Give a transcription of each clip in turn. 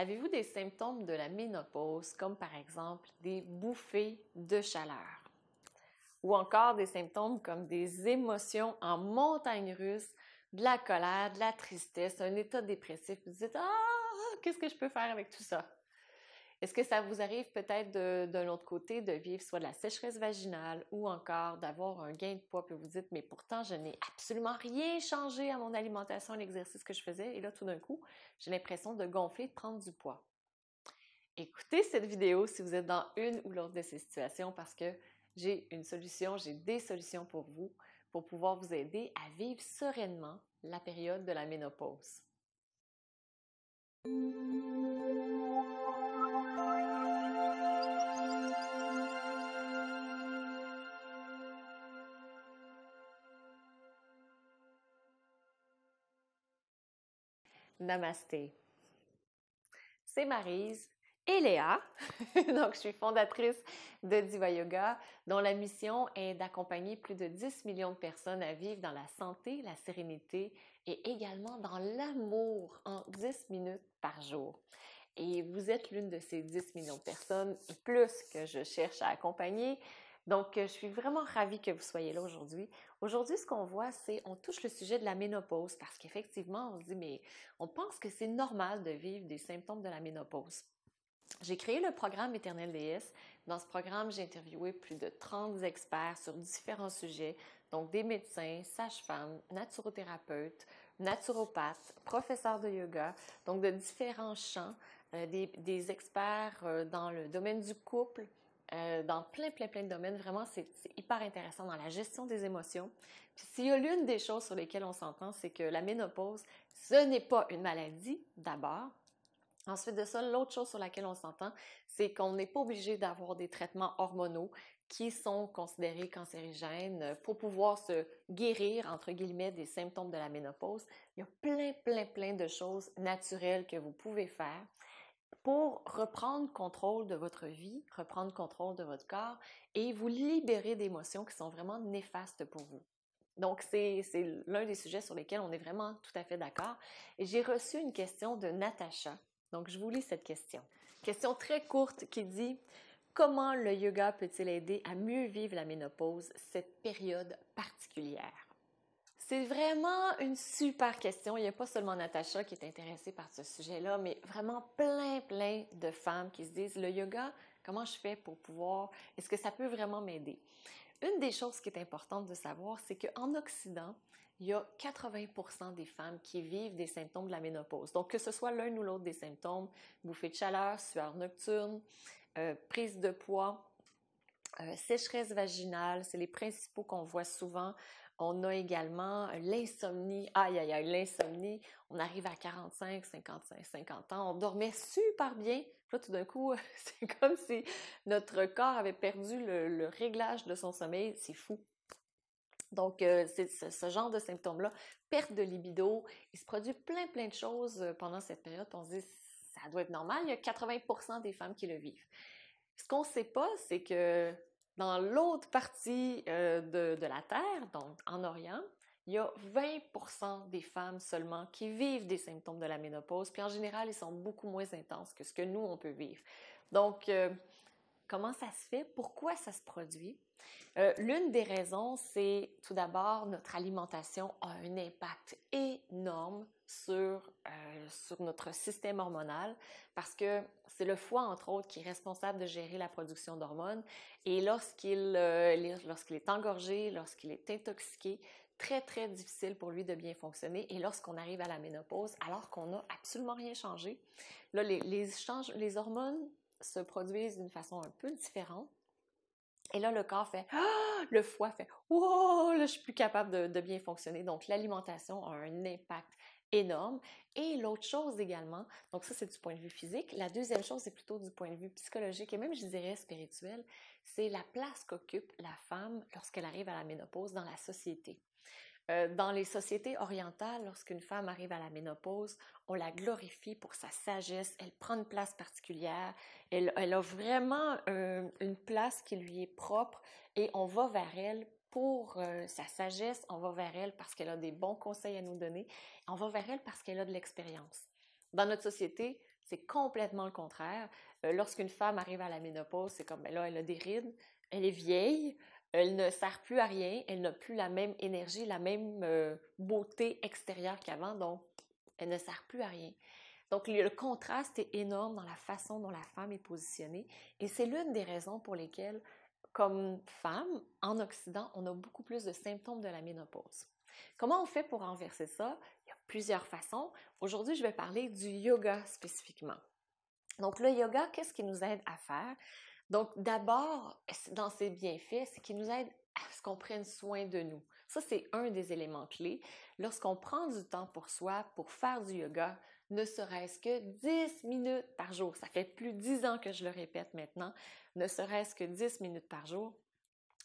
Avez-vous des symptômes de la ménopause, comme par exemple des bouffées de chaleur? Ou encore des symptômes comme des émotions en montagne russe, de la colère, de la tristesse, un état dépressif. Vous dites, ah, qu'est-ce que je peux faire avec tout ça? Est-ce que ça vous arrive peut-être d'un autre côté de vivre soit de la sécheresse vaginale ou encore d'avoir un gain de poids, que vous dites, mais pourtant, je n'ai absolument rien changé à mon alimentation, à l'exercice que je faisais, et là, tout d'un coup, j'ai l'impression de gonfler, de prendre du poids. Écoutez cette vidéo si vous êtes dans une ou l'autre de ces situations parce que j'ai une solution, j'ai des solutions pour vous pour pouvoir vous aider à vivre sereinement la période de la ménopause. Namasté. C'est Marise et Léa. Donc, je suis fondatrice de Diva Yoga, dont la mission est d'accompagner plus de 10 millions de personnes à vivre dans la santé, la sérénité et également dans l'amour en 10 minutes par jour. Et vous êtes l'une de ces 10 millions de personnes plus que je cherche à accompagner donc, euh, je suis vraiment ravie que vous soyez là aujourd'hui. Aujourd'hui, ce qu'on voit, c'est on touche le sujet de la ménopause parce qu'effectivement, on se dit, mais on pense que c'est normal de vivre des symptômes de la ménopause. J'ai créé le programme Éternel DS. Dans ce programme, j'ai interviewé plus de 30 experts sur différents sujets, donc des médecins, sages-femmes, naturothérapeutes, naturopathes, professeurs de yoga, donc de différents champs, euh, des, experts euh, dans le domaine du couple, euh, dans plein, plein, plein de domaines. Vraiment, c'est hyper intéressant dans la gestion des émotions. Puis s'il y a l'une des choses sur lesquelles on s'entend, c'est que la ménopause, ce n'est pas une maladie, d'abord. Ensuite de ça, l'autre chose sur laquelle on s'entend, c'est qu'on n'est pas obligé d'avoir des traitements hormonaux qui sont considérés cancérigènes pour pouvoir se guérir, entre guillemets, des symptômes de la ménopause. Il y a plein, plein, plein de choses naturelles que vous pouvez faire pour reprendre contrôle de votre vie, reprendre contrôle de votre corps et vous libérer d'émotions qui sont vraiment néfastes pour vous. Donc, c'est l'un des sujets sur lesquels on est vraiment tout à fait d'accord. j'ai reçu une question de Natacha. Donc, je vous lis cette question. Question très courte qui dit Comment le yoga peut-il aider à mieux vivre la ménopause, cette période particulière c'est vraiment une super question. Il n'y a pas seulement Natacha qui est intéressée par ce sujet-là, mais vraiment plein, plein de femmes qui se disent le yoga, comment je fais pour pouvoir, est-ce que ça peut vraiment m'aider? Une des choses qui est importante de savoir, c'est qu'en Occident, il y a 80 des femmes qui vivent des symptômes de la ménopause. Donc, que ce soit l'un ou l'autre des symptômes, bouffée de chaleur, sueur nocturne, euh, prise de poids, euh, sécheresse vaginale, c'est les principaux qu'on voit souvent on a également euh, l'insomnie. Aïe, aïe, aïe, l'insomnie. On arrive à 45, 55, 50 ans. On dormait super bien. Là, tout d'un coup, c'est comme si notre corps avait perdu le, réglage de son sommeil. C'est fou. Donc, euh, c'est ce genre de symptômes-là, perte de libido, il se produit plein, plein de choses euh, pendant cette période. On se dit, ça doit être normal, il y a 80 des femmes qui le vivent. Ce qu'on ne sait pas, c'est que dans l'autre partie de, la Terre, donc en Orient, il y a 20% des femmes seulement qui vivent des symptômes de la ménopause, puis en général, ils sont beaucoup moins intenses que ce que nous, on peut vivre. Donc, euh, Comment ça se fait? Pourquoi ça se produit? Euh, l'une des raisons, c'est tout d'abord notre alimentation a un impact énorme sur, euh, sur notre système hormonal parce que c'est le foie, entre autres, qui est responsable de gérer la production d'hormones. Et euh, lorsqu'il est engorgé, lorsqu'il est intoxiqué, très, très difficile pour lui de bien fonctionner. Et lorsqu'on arrive à la ménopause, alors qu'on n'a absolument rien changé, là, les, les hormones se produisent d'une façon un peu différente. Et là, le corps fait ah! le foie fait Wow, là, je suis plus capable de, de bien fonctionner. Donc, l'alimentation a un impact énorme. Et l'autre chose également, donc ça, c'est du point de vue physique. La deuxième chose, c'est plutôt du point de vue psychologique et même, je dirais, spirituel. C'est la place qu'occupe la femme lorsqu'elle arrive à la ménopause dans la société. Euh, dans les sociétés orientales, lorsqu'une femme arrive à la ménopause, on la glorifie pour sa sagesse, elle prend une place particulière, elle, a vraiment euh, une place qui lui est propre et on va vers elle pour euh, sa sagesse, on va vers elle parce qu'elle a des bons conseils à nous donner, on va vers elle parce qu'elle a de l'expérience. Dans notre société, c'est complètement le contraire. Lorsqu'une femme arrive à la ménopause, c'est comme, ben là, elle a des rides, elle est vieille, elle ne sert plus à rien, elle n'a plus la même énergie, la même euh, beauté extérieure qu'avant, donc elle ne sert plus à rien. Donc le contraste est énorme dans la façon dont la femme est positionnée et c'est l'une des raisons pour lesquelles, comme femme, en Occident, on a beaucoup plus de symptômes de la ménopause. Comment on fait pour renverser ça? Il y a plusieurs façons. Aujourd'hui, je vais parler du yoga spécifiquement. Donc le yoga, qu'est-ce qui nous aide à faire? Donc, d'abord, dans ces bienfaits, c'est qu'ils nous aident à ce qu'on prenne soin de nous. Ça, c'est un des éléments clés. Lorsqu'on prend du temps pour soi, pour faire du yoga, ne serait-ce que 10 minutes par jour, ça fait plus de 10 ans que je le répète maintenant, ne serait-ce que 10 minutes par jour,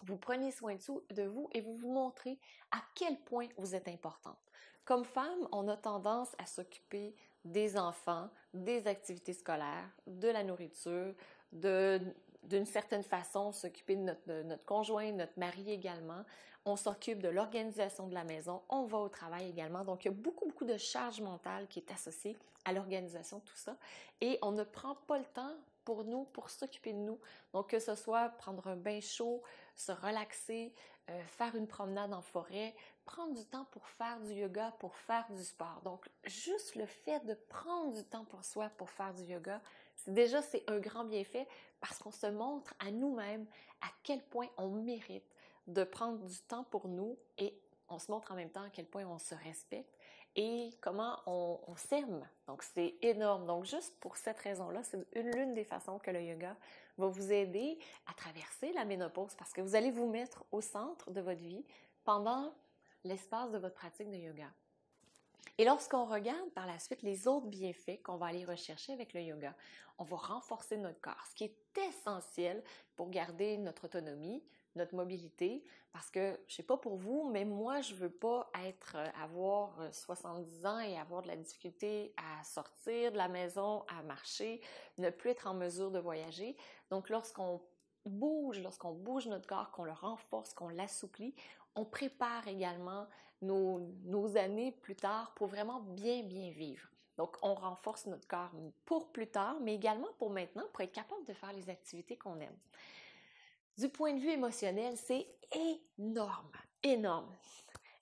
vous prenez soin de vous et vous vous montrez à quel point vous êtes importante. Comme femme, on a tendance à s'occuper des enfants, des activités scolaires, de la nourriture, de d'une certaine façon s'occuper de notre, de notre, conjoint, notre mari également. On s'occupe de l'organisation de la maison, on va au travail également. Donc, il y a beaucoup, beaucoup de charge mentale qui est associée à l'organisation de tout ça. Et on ne prend pas le temps pour nous, pour s'occuper de nous. Donc, que ce soit prendre un bain chaud, se relaxer, euh, faire une promenade en forêt, prendre du temps pour faire du yoga, pour faire du sport. Donc, juste le fait de prendre du temps pour soi pour faire du yoga, déjà, c'est un grand bienfait parce qu'on se montre à nous-mêmes à quel point on mérite de prendre du temps pour nous et on se montre en même temps à quel point on se respecte et comment on, on s'aime. Donc, c'est énorme. Donc, juste pour cette raison-là, c'est l'une des façons que le yoga va vous aider à traverser la ménopause parce que vous allez vous mettre au centre de votre vie pendant l'espace de votre pratique de yoga. Et lorsqu'on regarde par la suite les autres bienfaits qu'on va aller rechercher avec le yoga, on va renforcer notre corps, ce qui est essentiel pour garder notre autonomie, notre mobilité, parce que je sais pas pour vous, mais moi je veux pas être euh, avoir 70 euh, ans et avoir de la difficulté à sortir de la maison, à marcher, ne plus être en mesure de voyager. Donc lorsqu'on bouge, lorsqu'on bouge notre corps, qu'on le renforce, qu'on l'assouplit, on prépare également nos, années plus tard pour vraiment bien, bien vivre. Donc, on renforce notre corps pour plus tard, mais également pour maintenant, pour être capable de faire les activités qu'on aime. Du point de vue émotionnel, c'est énorme, énorme.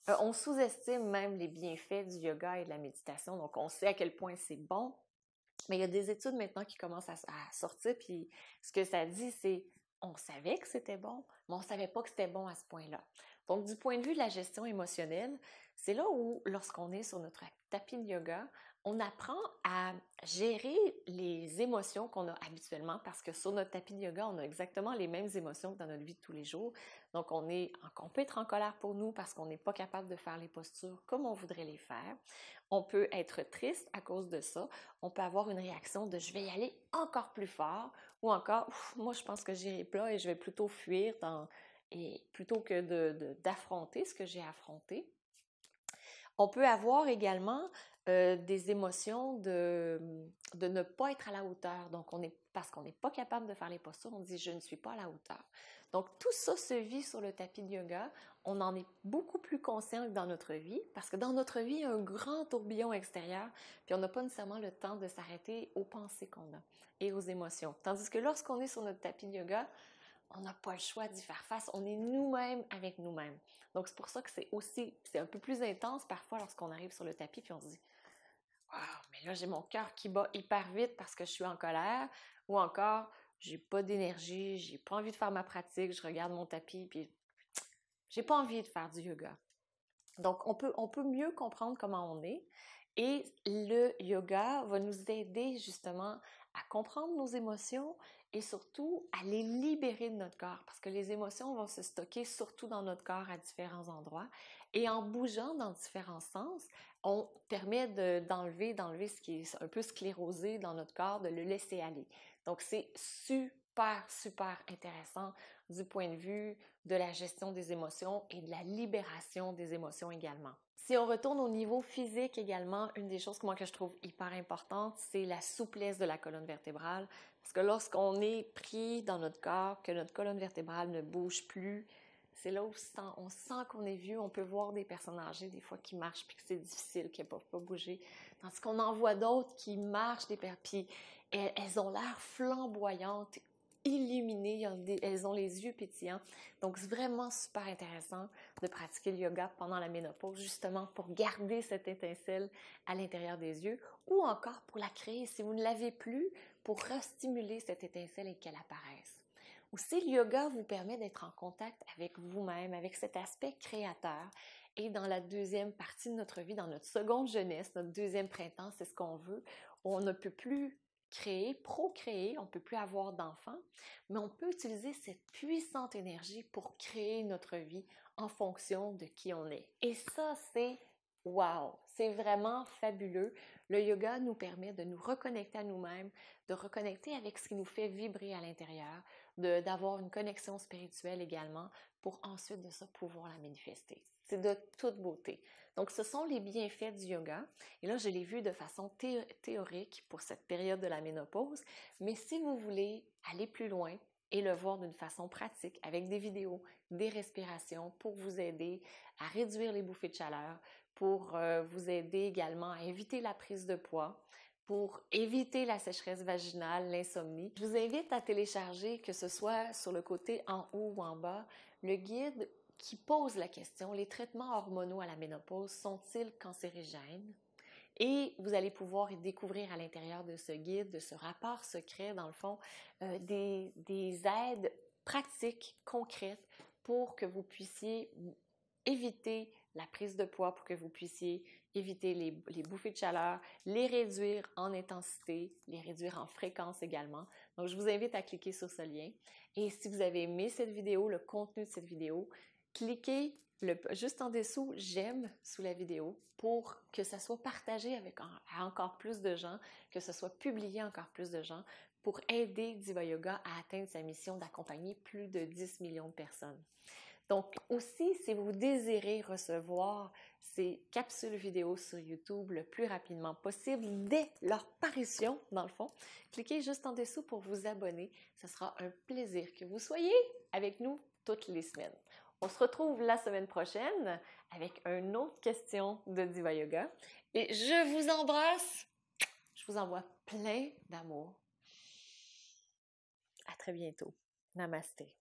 Euh, on sous-estime même les bienfaits du yoga et de la méditation, donc on sait à quel point c'est bon, mais il y a des études maintenant qui commencent à, sortir, puis ce que ça dit, c'est on savait que c'était bon, mais on savait pas que c'était bon à ce point-là. Donc, du point de vue de la gestion émotionnelle, c'est là où, lorsqu'on est sur notre tapis de yoga, on apprend à gérer les émotions qu'on a habituellement parce que sur notre tapis de yoga, on a exactement les mêmes émotions que dans notre vie de tous les jours. Donc, on, est, peut être en colère pour nous parce qu'on n'est pas capable de faire les postures comme on voudrait les faire. On peut être triste à cause de ça. On peut avoir une réaction de je vais y aller encore plus fort ou encore moi je pense que j'irai plat et je vais plutôt fuir dans et plutôt que d'affronter ce que j'ai affronté, on peut avoir également euh, des émotions de, de, ne pas être à la hauteur. Donc, on est, parce qu'on n'est pas capable de faire les postures, on dit je ne suis pas à la hauteur. Donc, tout ça se vit sur le tapis de yoga. On en est beaucoup plus conscient que dans notre vie, parce que dans notre vie, il y a un grand tourbillon extérieur, puis on n'a pas nécessairement le temps de s'arrêter aux pensées qu'on a et aux émotions. Tandis que lorsqu'on est sur notre tapis de yoga, on n'a pas le choix d'y faire face. On est nous-mêmes avec nous-mêmes. Donc, c'est pour ça que c'est aussi, c'est un peu plus intense parfois lorsqu'on arrive sur le tapis puis on se dit Wow, mais là, j'ai mon cœur qui bat hyper vite parce que je suis en colère ou encore j'ai pas d'énergie, j'ai pas envie de faire ma pratique, je regarde mon tapis puis j'ai pas envie de faire du yoga. Donc, on peut, on peut mieux comprendre comment on est et le yoga va nous aider justement à comprendre nos émotions et surtout à les libérer de notre corps parce que les émotions vont se stocker surtout dans notre corps à différents endroits et en bougeant dans différents sens, on permet d'enlever, d'enlever ce qui est un peu sclérosé dans notre corps, de le laisser aller. Donc c'est super, super intéressant du point de vue de la gestion des émotions et de la libération des émotions également. Si on retourne au niveau physique également, une des choses que moi que je trouve hyper importante, c'est la souplesse de la colonne vertébrale. Parce que lorsqu'on est pris dans notre corps, que notre colonne vertébrale ne bouge plus, c'est là où on sent qu'on est vieux. On peut voir des personnes âgées des fois qui marchent puis que c'est difficile, qu'elles peuvent pas bouger. Tandis qu'on en voit d'autres qui marchent des perpis elles ont l'air flamboyantes, illuminées elles ont les yeux pétillants. Donc, c'est vraiment super intéressant de pratiquer le yoga pendant la ménopause, justement pour garder cette étincelle à l'intérieur des yeux ou encore pour la créer si vous ne l'avez plus, pour restimuler cette étincelle et qu'elle apparaisse. Aussi, le yoga vous permet d'être en contact avec vous-même, avec cet aspect créateur. Et dans la deuxième partie de notre vie, dans notre seconde jeunesse, notre deuxième printemps, c'est ce qu'on veut, on ne peut plus créer, procréer, on ne peut plus avoir d'enfants, mais on peut utiliser cette puissante énergie pour créer notre vie en fonction de qui on est. Et ça, c'est wow! C'est vraiment fabuleux. Le yoga nous permet de nous reconnecter à nous-mêmes, de reconnecter avec ce qui nous fait vibrer à l'intérieur, d'avoir une connexion spirituelle également, pour ensuite de ça pouvoir la manifester. C'est de toute beauté. Donc, ce sont les bienfaits du yoga. Et là, je l'ai vu de façon théorique pour cette période de la ménopause. Mais si vous voulez aller plus loin et le voir d'une façon pratique avec des vidéos, des respirations pour vous aider à réduire les bouffées de chaleur, pour euh, vous aider également à éviter la prise de poids, pour éviter la sécheresse vaginale, l'insomnie. Je vous invite à télécharger, que ce soit sur le côté en haut ou en bas, le guide qui pose la question, les traitements hormonaux à la ménopause sont-ils cancérigènes? Et vous allez pouvoir y découvrir à l'intérieur de ce guide, de ce rapport secret, dans le fond, euh, des aides pratiques, concrètes, pour que vous puissiez éviter la prise de poids pour que vous puissiez éviter les, bouffées de chaleur, les réduire en intensité, les réduire en fréquence également. Donc, je vous invite à cliquer sur ce lien. Et si vous avez aimé cette vidéo, le contenu de cette vidéo, cliquez juste en dessous, j'aime sous la vidéo pour que ça soit partagé avec encore plus de gens, que ça soit publié encore plus de gens pour aider Diva Yoga à atteindre sa mission d'accompagner plus de 10 millions de personnes. Donc aussi, si vous désirez recevoir ces capsules vidéo sur YouTube le plus rapidement possible, dès leur parution, dans le fond, cliquez juste en dessous pour vous abonner. Ce sera un plaisir que vous soyez avec nous toutes les semaines. On se retrouve la semaine prochaine avec une autre question de Diva Yoga. Et je vous embrasse. Je vous envoie plein d'amour. À très bientôt. Namasté.